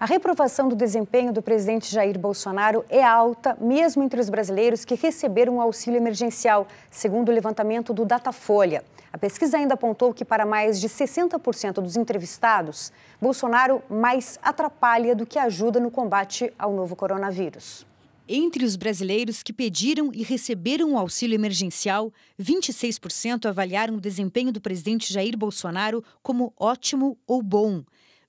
A reprovação do desempenho do presidente Jair Bolsonaro é alta, mesmo entre os brasileiros que receberam o auxílio emergencial, segundo o levantamento do Datafolha. A pesquisa ainda apontou que, para mais de 60% dos entrevistados, Bolsonaro mais atrapalha do que ajuda no combate ao novo coronavírus. Entre os brasileiros que pediram e receberam o auxílio emergencial, 26% avaliaram o desempenho do presidente Jair Bolsonaro como ótimo ou bom.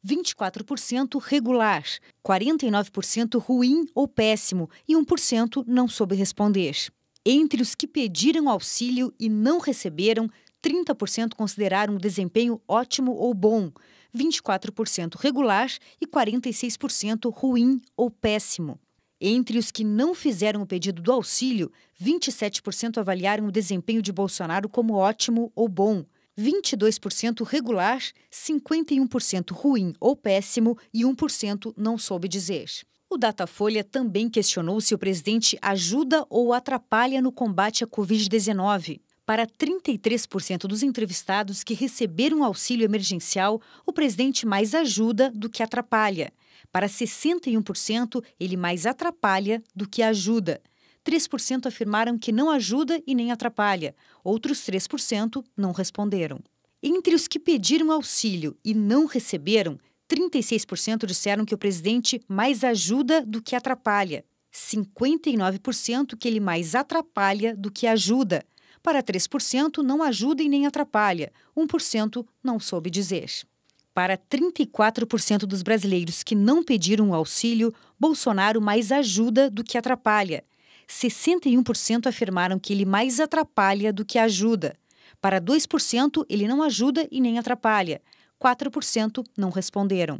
24% regular, 49% ruim ou péssimo e 1% não soube responder. Entre os que pediram auxílio e não receberam, 30% consideraram o desempenho ótimo ou bom, 24% regular e 46% ruim ou péssimo. Entre os que não fizeram o pedido do auxílio, 27% avaliaram o desempenho de Bolsonaro como ótimo ou bom, 22% regular, 51% ruim ou péssimo e 1% não soube dizer. O Datafolha também questionou se o presidente ajuda ou atrapalha no combate à Covid-19. Para 33% dos entrevistados que receberam auxílio emergencial, o presidente mais ajuda do que atrapalha. Para 61%, ele mais atrapalha do que ajuda. 3% afirmaram que não ajuda e nem atrapalha, outros 3% não responderam. Entre os que pediram auxílio e não receberam, 36% disseram que o presidente mais ajuda do que atrapalha, 59% que ele mais atrapalha do que ajuda. Para 3% não ajuda e nem atrapalha, 1% não soube dizer. Para 34% dos brasileiros que não pediram auxílio, Bolsonaro mais ajuda do que atrapalha. 61% afirmaram que ele mais atrapalha do que ajuda. Para 2%, ele não ajuda e nem atrapalha. 4% não responderam.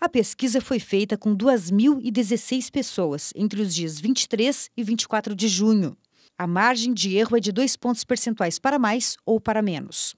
A pesquisa foi feita com 2.016 pessoas entre os dias 23 e 24 de junho. A margem de erro é de dois pontos percentuais para mais ou para menos.